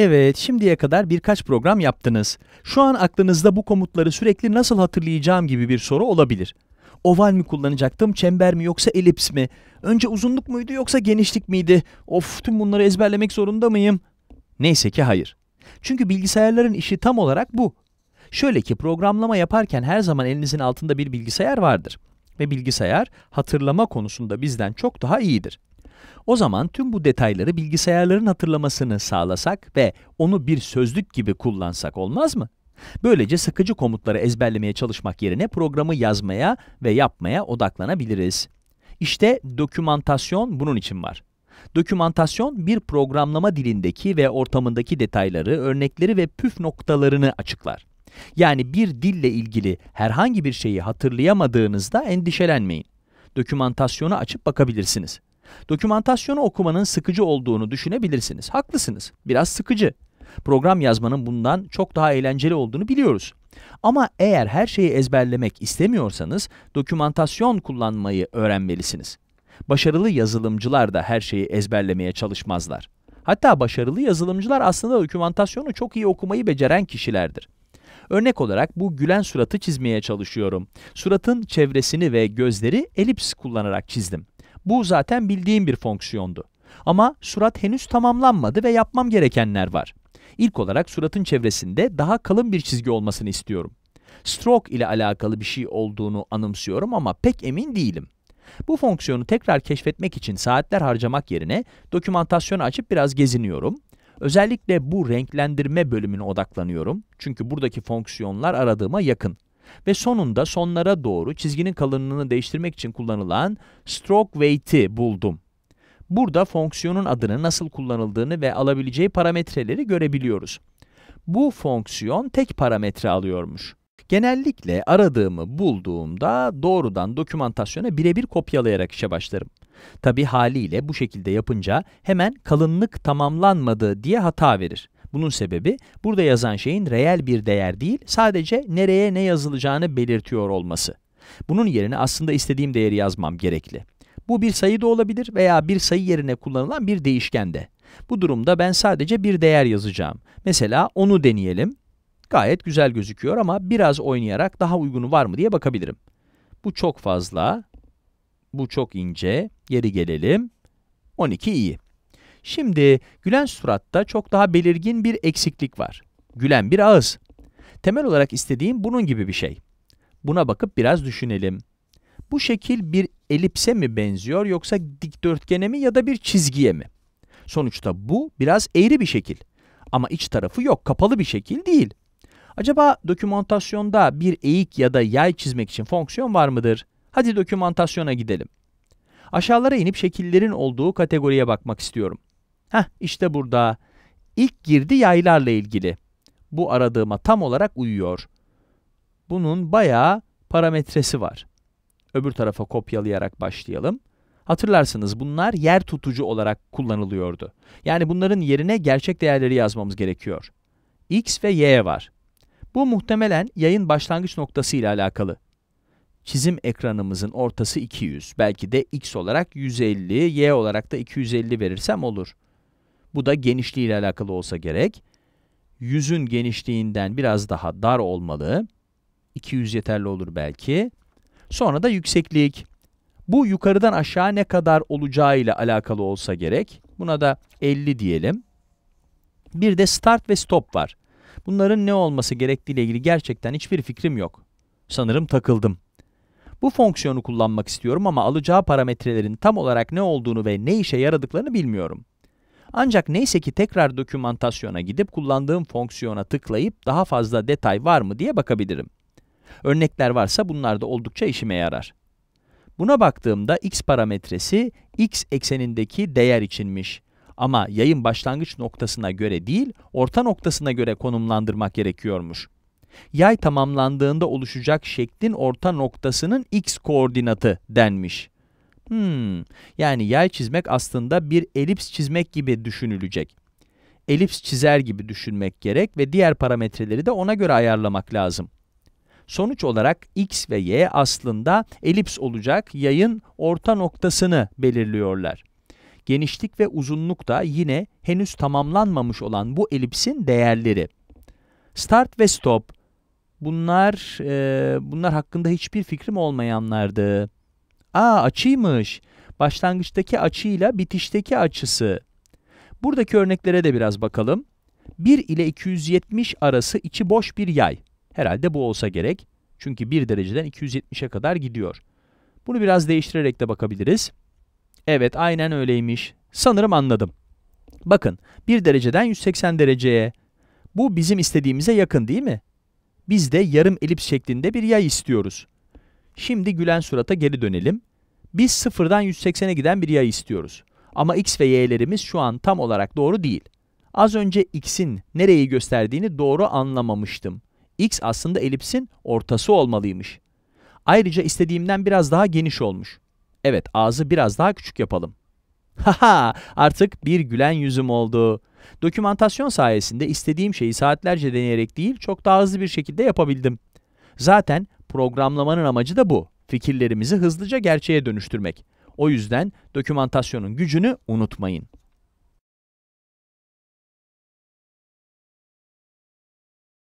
Evet, şimdiye kadar birkaç program yaptınız. Şu an aklınızda bu komutları sürekli nasıl hatırlayacağım gibi bir soru olabilir. Oval mi kullanacaktım, çember mi yoksa elips mi? Önce uzunluk muydu yoksa genişlik miydi? Of, tüm bunları ezberlemek zorunda mıyım? Neyse ki hayır. Çünkü bilgisayarların işi tam olarak bu. Şöyle ki programlama yaparken her zaman elinizin altında bir bilgisayar vardır ve bilgisayar hatırlama konusunda bizden çok daha iyidir. O zaman tüm bu detayları bilgisayarların hatırlamasını sağlasak ve onu bir sözlük gibi kullansak olmaz mı? Böylece sıkıcı komutları ezberlemeye çalışmak yerine programı yazmaya ve yapmaya odaklanabiliriz. İşte dokümantasyon bunun için var. Dokümantasyon bir programlama dilindeki ve ortamındaki detayları, örnekleri ve püf noktalarını açıklar. Yani bir dille ilgili herhangi bir şeyi hatırlayamadığınızda endişelenmeyin. Dokümantasyonu açıp bakabilirsiniz. Dokümantasyonu okumanın sıkıcı olduğunu düşünebilirsiniz. Haklısınız. Biraz sıkıcı. Program yazmanın bundan çok daha eğlenceli olduğunu biliyoruz. Ama eğer her şeyi ezberlemek istemiyorsanız dokümantasyon kullanmayı öğrenmelisiniz. Başarılı yazılımcılar da her şeyi ezberlemeye çalışmazlar. Hatta başarılı yazılımcılar aslında dokümantasyonu çok iyi okumayı beceren kişilerdir. Örnek olarak bu gülen suratı çizmeye çalışıyorum. Suratın çevresini ve gözleri elips kullanarak çizdim. Bu zaten bildiğim bir fonksiyondu. Ama surat henüz tamamlanmadı ve yapmam gerekenler var. İlk olarak suratın çevresinde daha kalın bir çizgi olmasını istiyorum. Stroke ile alakalı bir şey olduğunu anımsıyorum ama pek emin değilim. Bu fonksiyonu tekrar keşfetmek için saatler harcamak yerine dokümantasyonu açıp biraz geziniyorum. Özellikle bu renklendirme bölümüne odaklanıyorum. Çünkü buradaki fonksiyonlar aradığıma yakın. Ve sonunda sonlara doğru çizginin kalınlığını değiştirmek için kullanılan stroke weight'i buldum. Burada fonksiyonun adını nasıl kullanıldığını ve alabileceği parametreleri görebiliyoruz. Bu fonksiyon tek parametre alıyormuş. Genellikle aradığımı bulduğumda doğrudan dokümantasyona birebir kopyalayarak işe başlarım. Tabi haliyle bu şekilde yapınca hemen kalınlık tamamlanmadı diye hata verir. Bunun sebebi burada yazan şeyin reel bir değer değil, sadece nereye ne yazılacağını belirtiyor olması. Bunun yerine aslında istediğim değeri yazmam gerekli. Bu bir sayı da olabilir veya bir sayı yerine kullanılan bir değişken de. Bu durumda ben sadece bir değer yazacağım. Mesela onu deneyelim. Gayet güzel gözüküyor ama biraz oynayarak daha uygunu var mı diye bakabilirim. Bu çok fazla, bu çok ince, geri gelelim. 12 iyi. Şimdi gülen suratta çok daha belirgin bir eksiklik var. Gülen bir ağız. Temel olarak istediğim bunun gibi bir şey. Buna bakıp biraz düşünelim. Bu şekil bir elipse mi benziyor yoksa dikdörtgene mi ya da bir çizgiye mi? Sonuçta bu biraz eğri bir şekil. Ama iç tarafı yok, kapalı bir şekil değil. Acaba dokümantasyonda bir eğik ya da yay çizmek için fonksiyon var mıdır? Hadi dokümantasyona gidelim. Aşağılara inip şekillerin olduğu kategoriye bakmak istiyorum. Heh işte burada. İlk girdi yaylarla ilgili. Bu aradığıma tam olarak uyuyor. Bunun bayağı parametresi var. Öbür tarafa kopyalayarak başlayalım. Hatırlarsınız bunlar yer tutucu olarak kullanılıyordu. Yani bunların yerine gerçek değerleri yazmamız gerekiyor. X ve Y var. Bu muhtemelen yayın başlangıç noktası ile alakalı. Çizim ekranımızın ortası 200. Belki de X olarak 150, Y olarak da 250 verirsem olur. Bu da genişliği ile alakalı olsa gerek. Yüzün genişliğinden biraz daha dar olmalı. 200 yeterli olur belki. Sonra da yükseklik. Bu yukarıdan aşağı ne kadar olacağı ile alakalı olsa gerek. Buna da 50 diyelim. Bir de start ve stop var. Bunların ne olması gerektiği ile ilgili gerçekten hiçbir fikrim yok. Sanırım takıldım. Bu fonksiyonu kullanmak istiyorum ama alacağı parametrelerin tam olarak ne olduğunu ve ne işe yaradıklarını bilmiyorum. Ancak neyse ki tekrar dokümantasyona gidip kullandığım fonksiyona tıklayıp daha fazla detay var mı diye bakabilirim. Örnekler varsa bunlar da oldukça işime yarar. Buna baktığımda x parametresi x eksenindeki değer içinmiş. Ama yayın başlangıç noktasına göre değil, orta noktasına göre konumlandırmak gerekiyormuş. Yay tamamlandığında oluşacak şeklin orta noktasının x koordinatı denmiş. Hmm, yani yay çizmek aslında bir elips çizmek gibi düşünülecek. Elips çizer gibi düşünmek gerek ve diğer parametreleri de ona göre ayarlamak lazım. Sonuç olarak x ve y aslında elips olacak yayın orta noktasını belirliyorlar. Genişlik ve uzunluk da yine henüz tamamlanmamış olan bu elipsin değerleri. Start ve stop. Bunlar, e, bunlar hakkında hiçbir fikrim olmayanlardı. Aa açıymış. Başlangıçtaki açıyla bitişteki açısı. Buradaki örneklere de biraz bakalım. 1 ile 270 arası içi boş bir yay. Herhalde bu olsa gerek. Çünkü 1 dereceden 270'e kadar gidiyor. Bunu biraz değiştirerek de bakabiliriz. Evet aynen öyleymiş. Sanırım anladım. Bakın 1 dereceden 180 dereceye. Bu bizim istediğimize yakın değil mi? Biz de yarım elips şeklinde bir yay istiyoruz. Şimdi gülen surata geri dönelim. Biz sıfırdan 180'e giden bir yay istiyoruz. Ama x ve y'lerimiz şu an tam olarak doğru değil. Az önce x'in nereyi gösterdiğini doğru anlamamıştım. x aslında elipsin ortası olmalıymış. Ayrıca istediğimden biraz daha geniş olmuş. Evet ağzı biraz daha küçük yapalım. Haha artık bir gülen yüzüm oldu. Dokümantasyon sayesinde istediğim şeyi saatlerce deneyerek değil çok daha hızlı bir şekilde yapabildim. Zaten Programlamanın amacı da bu. Fikirlerimizi hızlıca gerçeğe dönüştürmek. O yüzden dokümantasyonun gücünü unutmayın.